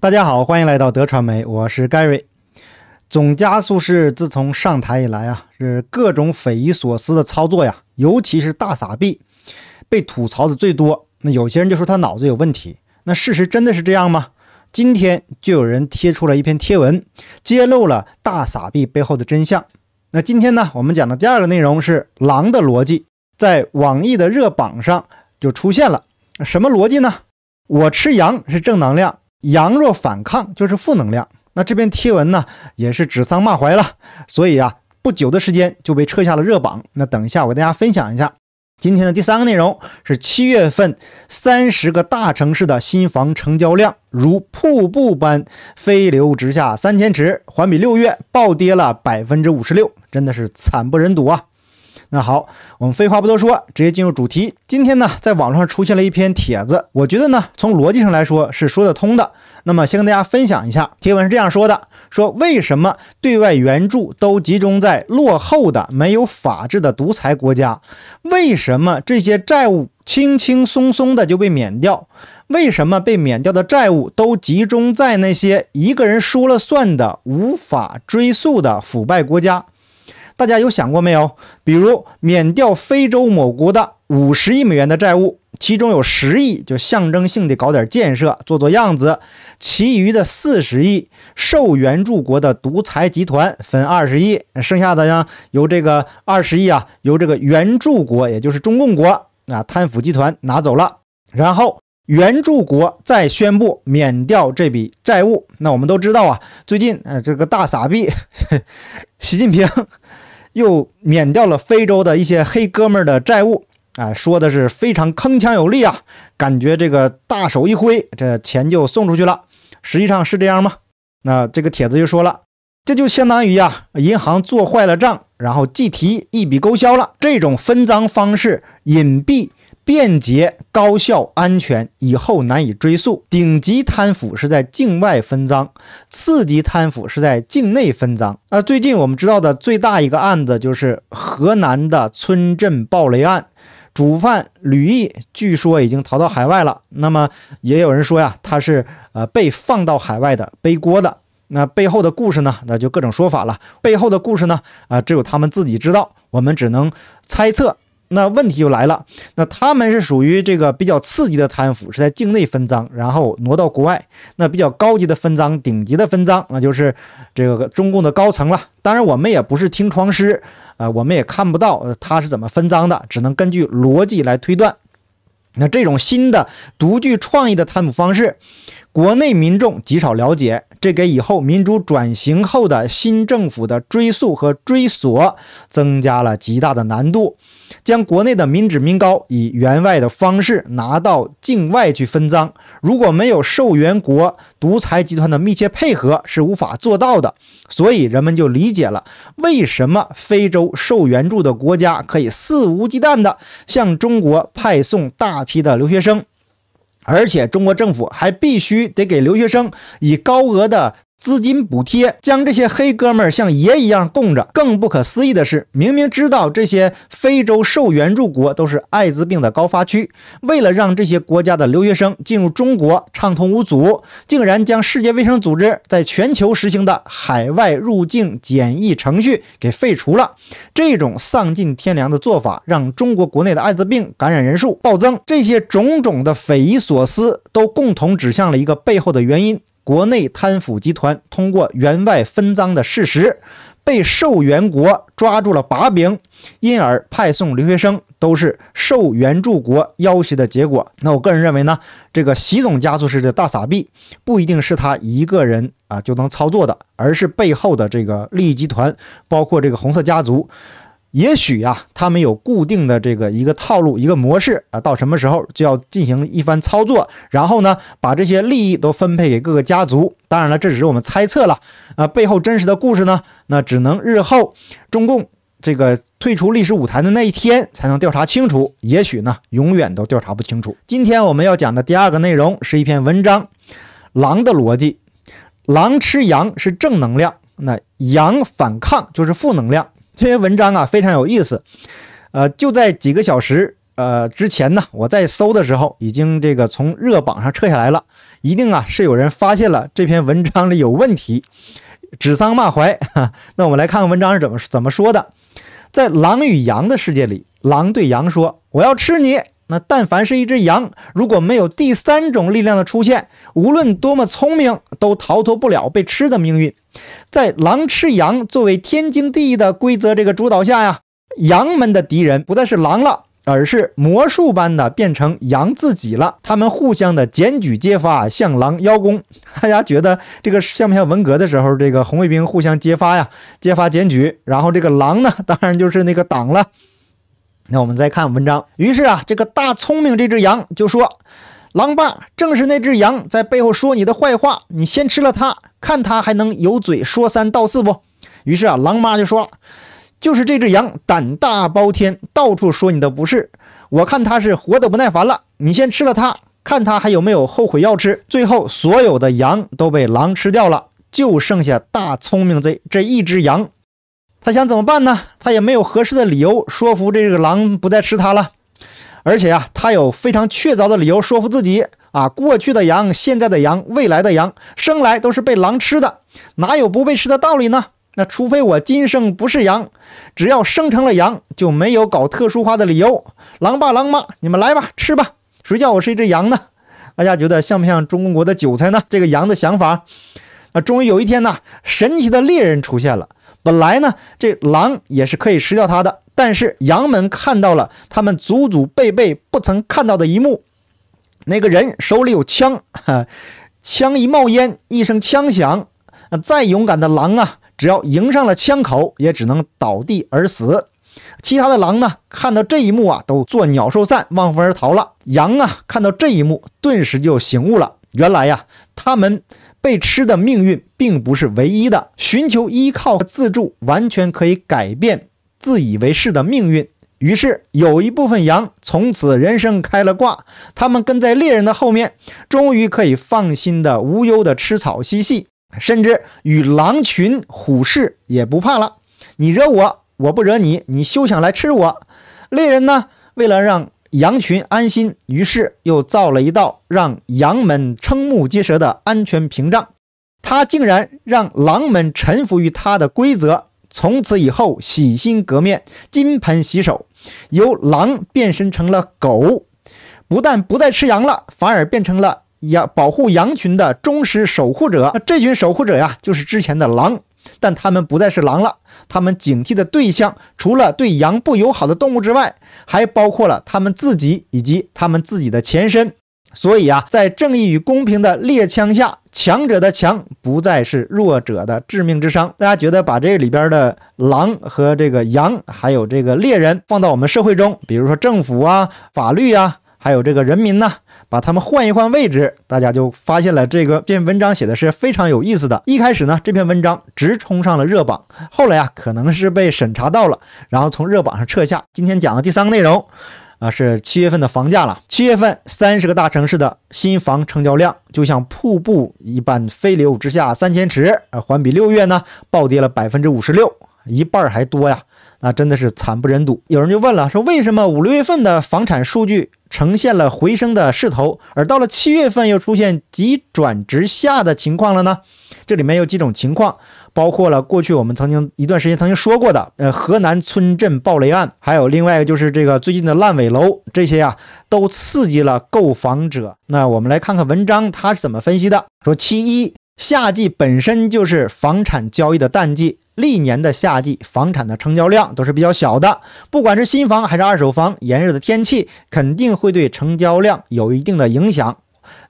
大家好，欢迎来到德传媒，我是 Gary。总加速是自从上台以来啊，是各种匪夷所思的操作呀，尤其是大傻币被吐槽的最多。那有些人就说他脑子有问题，那事实真的是这样吗？今天就有人贴出了一篇贴文，揭露了大傻币背后的真相。那今天呢，我们讲的第二个内容是狼的逻辑，在网易的热榜上就出现了。什么逻辑呢？我吃羊是正能量。阳若反抗就是负能量，那这篇贴文呢也是指桑骂槐了，所以啊，不久的时间就被撤下了热榜。那等一下，我给大家分享一下今天的第三个内容，是七月份三十个大城市的新房成交量如瀑布般飞流直下三千尺，环比六月暴跌了百分之五十六，真的是惨不忍睹啊。那好，我们废话不多说，直接进入主题。今天呢，在网上出现了一篇帖子，我觉得呢，从逻辑上来说是说得通的。那么，先跟大家分享一下，帖文是这样说的：说为什么对外援助都集中在落后的、没有法治的独裁国家？为什么这些债务轻轻松松的就被免掉？为什么被免掉的债务都集中在那些一个人说了算的、无法追溯的腐败国家？大家有想过没有？比如免掉非洲某国的五十亿美元的债务，其中有十亿就象征性的搞点建设，做做样子，其余的四十亿受援助国的独裁集团分二十亿，剩下的呢由这个二十亿啊，由这个援助国，也就是中共国啊，贪腐集团拿走了，然后援助国再宣布免掉这笔债务。那我们都知道啊，最近啊，这个大傻逼 习近平。又免掉了非洲的一些黑哥们儿的债务，哎，说的是非常铿锵有力啊，感觉这个大手一挥，这钱就送出去了。实际上是这样吗？那这个帖子就说了，这就相当于啊，银行做坏了账，然后计提一笔勾销了，这种分赃方式隐蔽。便捷、高效、安全，以后难以追溯。顶级贪腐是在境外分赃，次级贪腐是在境内分赃。那最近我们知道的最大一个案子就是河南的村镇暴雷案，主犯吕毅据说已经逃到海外了。那么也有人说呀，他是呃被放到海外的背锅的。那背后的故事呢？那就各种说法了。背后的故事呢？啊，只有他们自己知道，我们只能猜测。那问题就来了，那他们是属于这个比较刺激的贪腐，是在境内分赃，然后挪到国外。那比较高级的分赃，顶级的分赃，那就是这个中共的高层了。当然，我们也不是听窗师，呃，我们也看不到他是怎么分赃的，只能根据逻辑来推断。那这种新的独具创意的贪腐方式。国内民众极少了解，这给以后民主转型后的新政府的追溯和追索增加了极大的难度。将国内的民脂民膏以援外的方式拿到境外去分赃，如果没有受援国独裁集团的密切配合，是无法做到的。所以人们就理解了为什么非洲受援助的国家可以肆无忌惮地向中国派送大批的留学生。而且，中国政府还必须得给留学生以高额的。资金补贴将这些黑哥们儿像爷一样供着。更不可思议的是，明明知道这些非洲受援助国都是艾滋病的高发区，为了让这些国家的留学生进入中国畅通无阻，竟然将世界卫生组织在全球实行的海外入境检疫程序给废除了。这种丧尽天良的做法，让中国国内的艾滋病感染人数暴增。这些种种的匪夷所思，都共同指向了一个背后的原因。国内贪腐集团通过员外分赃的事实，被受援国抓住了把柄，因而派送留学生都是受援助国要挟的结果。那我个人认为呢，这个习总加速式的大撒币，不一定是他一个人啊就能操作的，而是背后的这个利益集团，包括这个红色家族。也许呀，他们有固定的这个一个套路一个模式啊，到什么时候就要进行一番操作，然后呢把这些利益都分配给各个家族。当然了，这只是我们猜测了啊，背后真实的故事呢，那只能日后中共这个退出历史舞台的那一天才能调查清楚。也许呢，永远都调查不清楚。今天我们要讲的第二个内容是一篇文章《狼的逻辑》，狼吃羊是正能量，那羊反抗就是负能量。这篇文章啊非常有意思，呃，就在几个小时呃之前呢，我在搜的时候已经这个从热榜上撤下来了，一定啊是有人发现了这篇文章里有问题，指桑骂槐。那我们来看看文章是怎么怎么说的，在狼与羊的世界里，狼对羊说：“我要吃你。”那但凡是一只羊，如果没有第三种力量的出现，无论多么聪明，都逃脱不了被吃的命运。在狼吃羊作为天经地义的规则这个主导下呀，羊们的敌人不再是狼了，而是魔术般的变成羊自己了。他们互相的检举揭发，向狼邀功。大家觉得这个像不像文革的时候，这个红卫兵互相揭发呀，揭发检举，然后这个狼呢，当然就是那个党了。那我们再看文章。于是啊，这个大聪明这只羊就说：“狼爸，正是那只羊在背后说你的坏话，你先吃了它，看它还能有嘴说三道四不？”于是啊，狼妈就说了：“就是这只羊胆大包天，到处说你的不是，我看它是活得不耐烦了，你先吃了它，看它还有没有后悔药吃。”最后，所有的羊都被狼吃掉了，就剩下大聪明这这一只羊。他想怎么办呢？他也没有合适的理由说服这个狼不再吃他了，而且啊，他有非常确凿的理由说服自己啊：过去的羊、现在的羊、未来的羊，生来都是被狼吃的，哪有不被吃的道理呢？那除非我今生不是羊，只要生成了羊，就没有搞特殊化的理由。狼爸狼妈，你们来吧，吃吧，谁叫我是一只羊呢？大家觉得像不像中国的韭菜呢？这个羊的想法，那终于有一天呢，神奇的猎人出现了。本来呢，这狼也是可以吃掉它的，但是羊们看到了他们祖祖辈辈不曾看到的一幕，那个人手里有枪，枪一冒烟，一声枪响，再勇敢的狼啊，只要迎上了枪口，也只能倒地而死。其他的狼呢，看到这一幕啊，都作鸟兽散，望风而逃了。羊啊，看到这一幕，顿时就醒悟了，原来呀，他们。被吃的命运并不是唯一的，寻求依靠和自助完全可以改变自以为是的命运。于是，有一部分羊从此人生开了挂，他们跟在猎人的后面，终于可以放心的无忧的吃草嬉戏，甚至与狼群虎视也不怕了。你惹我，我不惹你，你休想来吃我。猎人呢，为了让羊群安心，于是又造了一道让羊们瞠目结舌的安全屏障。他竟然让狼们臣服于他的规则，从此以后洗心革面、金盆洗手，由狼变身成了狗，不但不再吃羊了，反而变成了羊保护羊群的忠实守护者。这群守护者呀，就是之前的狼。但他们不再是狼了，他们警惕的对象除了对羊不友好的动物之外，还包括了他们自己以及他们自己的前身。所以啊，在正义与公平的猎枪下，强者的强不再是弱者的致命之伤。大家觉得把这里边的狼和这个羊，还有这个猎人，放到我们社会中，比如说政府啊、法律啊。还有这个人民呢，把他们换一换位置，大家就发现了这个这篇文章写的是非常有意思的。一开始呢，这篇文章直冲上了热榜，后来啊，可能是被审查到了，然后从热榜上撤下。今天讲的第三个内容啊，是七月份的房价了。七月份三十个大城市的新房成交量就像瀑布一般飞流直下三千尺，啊，环比六月呢暴跌了百分之五十六，一半还多呀，那真的是惨不忍睹。有人就问了，说为什么五六月份的房产数据？呈现了回升的势头，而到了七月份又出现急转直下的情况了呢？这里面有几种情况，包括了过去我们曾经一段时间曾经说过的，呃，河南村镇暴雷案，还有另外一个就是这个最近的烂尾楼，这些呀都刺激了购房者。那我们来看看文章它是怎么分析的，说其一，夏季本身就是房产交易的淡季。历年的夏季，房产的成交量都是比较小的。不管是新房还是二手房，炎热的天气肯定会对成交量有一定的影响。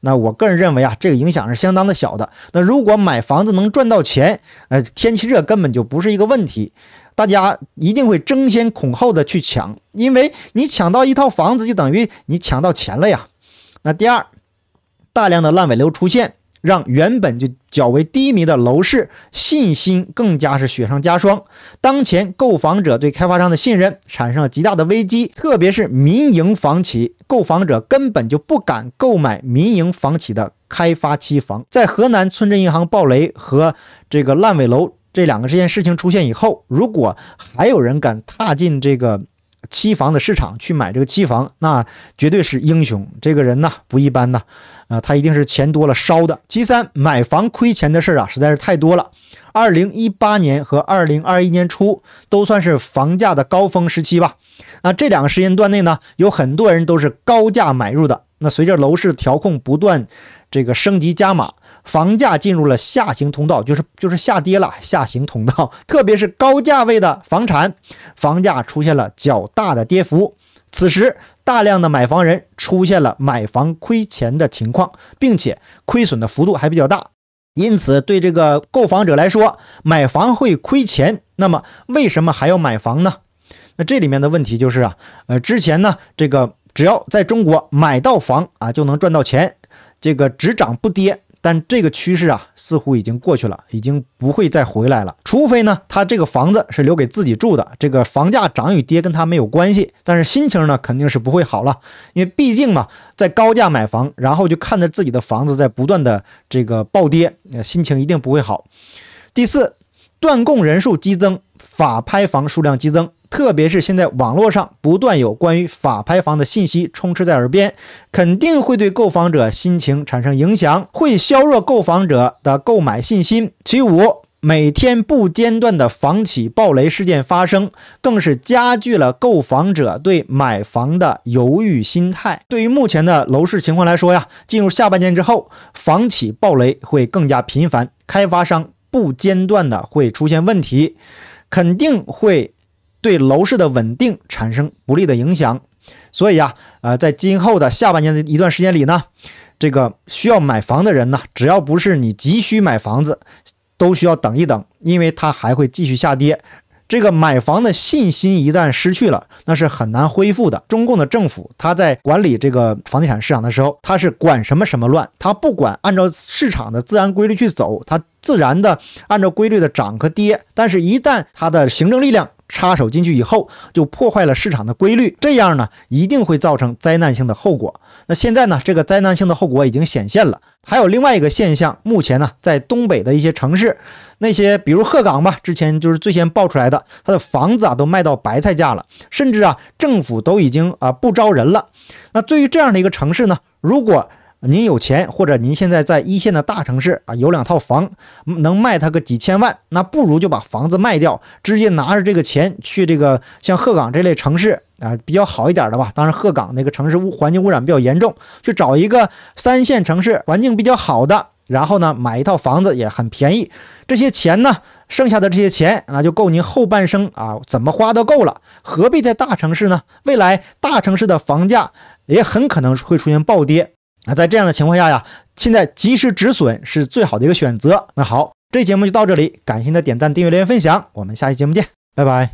那我个人认为啊，这个影响是相当的小的。那如果买房子能赚到钱，呃，天气热根本就不是一个问题，大家一定会争先恐后的去抢，因为你抢到一套房子就等于你抢到钱了呀。那第二，大量的烂尾楼出现。让原本就较为低迷的楼市信心更加是雪上加霜。当前购房者对开发商的信任产生了极大的危机，特别是民营房企，购房者根本就不敢购买民营房企的开发期房。在河南村镇银行暴雷和这个烂尾楼这两个这件事情出现以后，如果还有人敢踏进这个。期房的市场去买这个期房，那绝对是英雄。这个人呢，不一般呢，啊，他一定是钱多了烧的。其三，买房亏钱的事儿啊，实在是太多了。二零一八年和二零二一年初都算是房价的高峰时期吧。那这两个时间段内呢，有很多人都是高价买入的。那随着楼市调控不断这个升级加码。房价进入了下行通道，就是就是下跌了。下行通道，特别是高价位的房产，房价出现了较大的跌幅。此时，大量的买房人出现了买房亏钱的情况，并且亏损的幅度还比较大。因此，对这个购房者来说，买房会亏钱。那么，为什么还要买房呢？那这里面的问题就是啊，呃，之前呢，这个只要在中国买到房啊，就能赚到钱，这个只涨不跌。但这个趋势啊，似乎已经过去了，已经不会再回来了。除非呢，他这个房子是留给自己住的，这个房价涨与跌跟他没有关系。但是心情呢，肯定是不会好了，因为毕竟嘛，在高价买房，然后就看着自己的房子在不断的这个暴跌，呃，心情一定不会好。第四，断供人数激增，法拍房数量激增。特别是现在网络上不断有关于法拍房的信息充斥在耳边，肯定会对购房者心情产生影响，会削弱购房者的购买信心。其五，每天不间断的房企暴雷事件发生，更是加剧了购房者对买房的犹豫心态。对于目前的楼市情况来说呀，进入下半年之后，房企暴雷会更加频繁，开发商不间断的会出现问题，肯定会。对楼市的稳定产生不利的影响，所以呀，呃，在今后的下半年的一段时间里呢，这个需要买房的人呢，只要不是你急需买房子，都需要等一等，因为它还会继续下跌。这个买房的信心一旦失去了，那是很难恢复的。中共的政府，他在管理这个房地产市场的时候，他是管什么什么乱，他不管按照市场的自然规律去走，它自然的按照规律的涨和跌。但是，一旦他的行政力量，插手进去以后，就破坏了市场的规律，这样呢，一定会造成灾难性的后果。那现在呢，这个灾难性的后果已经显现了。还有另外一个现象，目前呢，在东北的一些城市，那些比如鹤岗吧，之前就是最先爆出来的，它的房子啊都卖到白菜价了，甚至啊，政府都已经啊不招人了。那对于这样的一个城市呢，如果您有钱，或者您现在在一线的大城市啊，有两套房，能卖他个几千万，那不如就把房子卖掉，直接拿着这个钱去这个像鹤岗这类城市啊，比较好一点的吧。当然，鹤岗那个城市污环境污染比较严重，去找一个三线城市环境比较好的，然后呢，买一套房子也很便宜。这些钱呢，剩下的这些钱啊，就够您后半生啊，怎么花都够了。何必在大城市呢？未来大城市的房价也很可能会出现暴跌。那在这样的情况下呀，现在及时止损是最好的一个选择。那好，这节目就到这里，感谢您的点赞、订阅、留言、分享，我们下期节目见，拜拜。